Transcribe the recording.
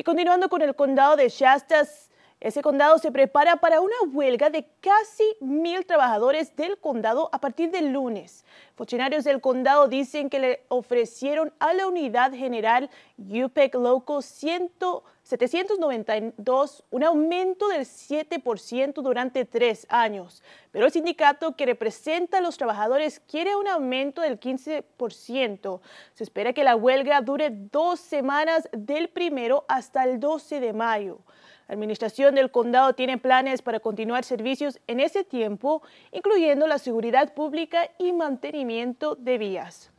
Y continuando con el condado de Shasta, ese condado se prepara para una huelga de casi mil trabajadores del condado a partir del lunes. Funcionarios del condado dicen que le ofrecieron a la unidad general UPEC Local 100 792, un aumento del 7% durante tres años. Pero el sindicato que representa a los trabajadores quiere un aumento del 15%. Se espera que la huelga dure dos semanas del primero hasta el 12 de mayo. La administración del condado tiene planes para continuar servicios en ese tiempo, incluyendo la seguridad pública y mantenimiento de vías.